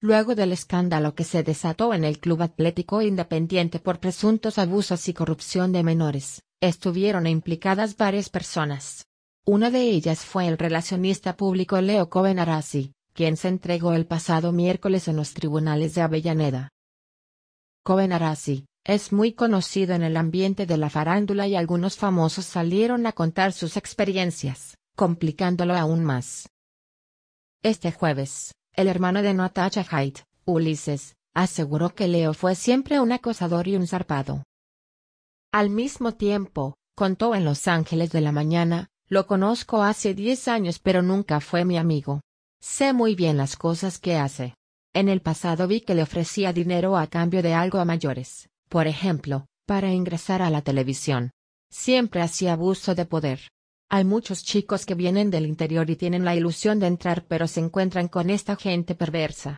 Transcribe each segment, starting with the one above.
Luego del escándalo que se desató en el Club Atlético Independiente por presuntos abusos y corrupción de menores, estuvieron implicadas varias personas. Una de ellas fue el relacionista público Leo Coben quien se entregó el pasado miércoles en los tribunales de Avellaneda. Coben es muy conocido en el ambiente de la farándula y algunos famosos salieron a contar sus experiencias, complicándolo aún más. Este jueves, el hermano de Natasha Haidt, Ulises, aseguró que Leo fue siempre un acosador y un zarpado. Al mismo tiempo, contó en Los Ángeles de la Mañana, lo conozco hace diez años pero nunca fue mi amigo. Sé muy bien las cosas que hace. En el pasado vi que le ofrecía dinero a cambio de algo a mayores, por ejemplo, para ingresar a la televisión. Siempre hacía abuso de poder. Hay muchos chicos que vienen del interior y tienen la ilusión de entrar pero se encuentran con esta gente perversa.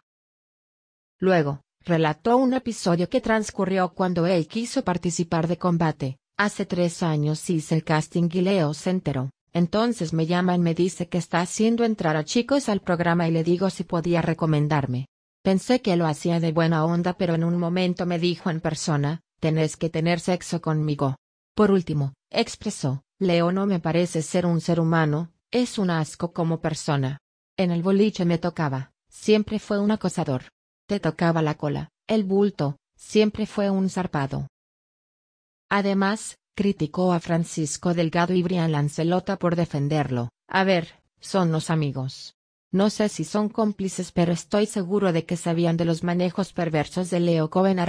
Luego, relató un episodio que transcurrió cuando él quiso participar de combate. Hace tres años hice el casting y Leo se enteró. Entonces me llama y me dice que está haciendo entrar a chicos al programa y le digo si podía recomendarme. Pensé que lo hacía de buena onda pero en un momento me dijo en persona, tenés que tener sexo conmigo. Por último, expresó, Leo no me parece ser un ser humano, es un asco como persona. En el boliche me tocaba, siempre fue un acosador. Te tocaba la cola, el bulto, siempre fue un zarpado. Además, criticó a Francisco Delgado y Brian Lancelota por defenderlo. A ver, son los amigos. No sé si son cómplices pero estoy seguro de que sabían de los manejos perversos de Leo Cohen